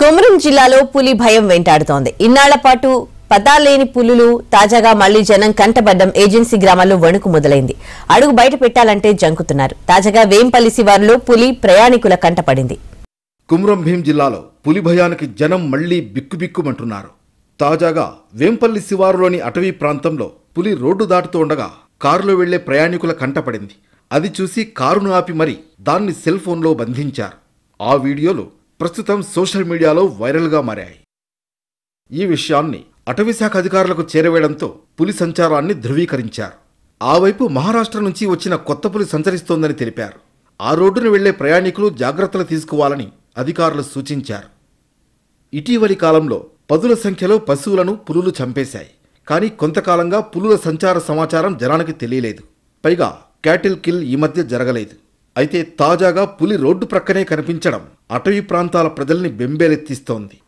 కొమరం జిల్లాలో పులి భయం వెంటాడుతోంది ఇన్నాళ్ల పాటు పతాలేని పులులు తాజాగా మళ్లీ జనం కంటబడ్డం ఏజెన్సీ గ్రామాల్లో వణుకు మొదలైంది అడుగు బయట పెట్టాలంటే జంకుతున్నారు తాజాగా వేంపల్లి శివారులో పులి ప్రయాణికుల కంటపడింది కుమరం భీం జిల్లాలో పులి భయానికి జనం మళ్లీ బిక్కుబిక్కుమంటున్నారు తాజాగా వేంపల్లి శివారులోని అటవీ ప్రాంతంలో పులి రోడ్డు దాటుతూ ఉండగా కారులో వెళ్లే ప్రయాణికుల కంటపడింది అది చూసి కారును ఆపి మరి దాన్ని సెల్ ఫోన్లో బంధించారు ఆ వీడియోలో ప్రస్తుతం సోషల్ మీడియాలో వైరల్గా మారాయి ఈ విషయాన్ని అటవీశాఖ అధికారులకు చేరవేయడంతో పులి సంచారాన్ని ధృవీకరించారు ఆ వైపు మహారాష్ట్ర నుంచి వచ్చిన కొత్త పులి సంచరిస్తోందని తెలిపారు ఆ రోడ్డును వెళ్లే ప్రయాణికులు జాగ్రత్తలు తీసుకోవాలని అధికారులు సూచించారు ఇటీవలి కాలంలో పదుల సంఖ్యలో పశువులను పులులు చంపేశాయి కానీ కొంతకాలంగా పులుల సంచార సమాచారం జనానికి తెలియలేదు పైగా క్యాటిల్ కిల్ ఈ మధ్య జరగలేదు అయితే తాజాగా పులి రోడ్డు ప్రక్కనే కనిపించడం అటవీ ప్రాంతాల ప్రజల్ని బెంబేలెత్తిస్తోంది